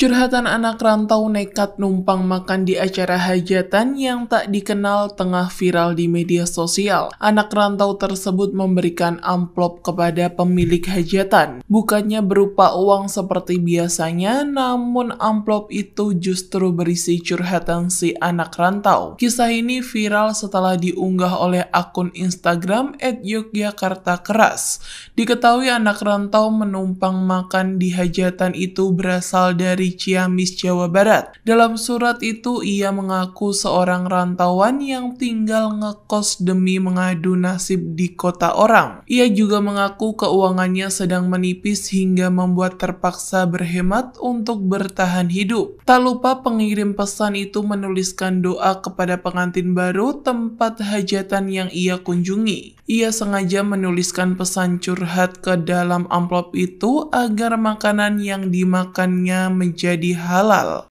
Curhatan anak rantau nekat numpang makan di acara hajatan yang tak dikenal tengah viral di media sosial. Anak rantau tersebut memberikan amplop kepada pemilik hajatan. Bukannya berupa uang seperti biasanya, namun amplop itu justru berisi curhatan si anak rantau. Kisah ini viral setelah diunggah oleh akun Instagram @yogyakarta_keras. Diketahui anak rantau menumpang makan di hajatan itu berasal dari Ciamis, Jawa Barat. Dalam surat itu, ia mengaku seorang rantauan yang tinggal ngekos demi mengadu nasib di kota orang. Ia juga mengaku keuangannya sedang menipis hingga membuat terpaksa berhemat untuk bertahan hidup. Tak lupa pengirim pesan itu menuliskan doa kepada pengantin baru tempat hajatan yang ia kunjungi. Ia sengaja menuliskan pesan curhat ke dalam amplop itu agar makanan yang dimakannya menjadi menjadi halal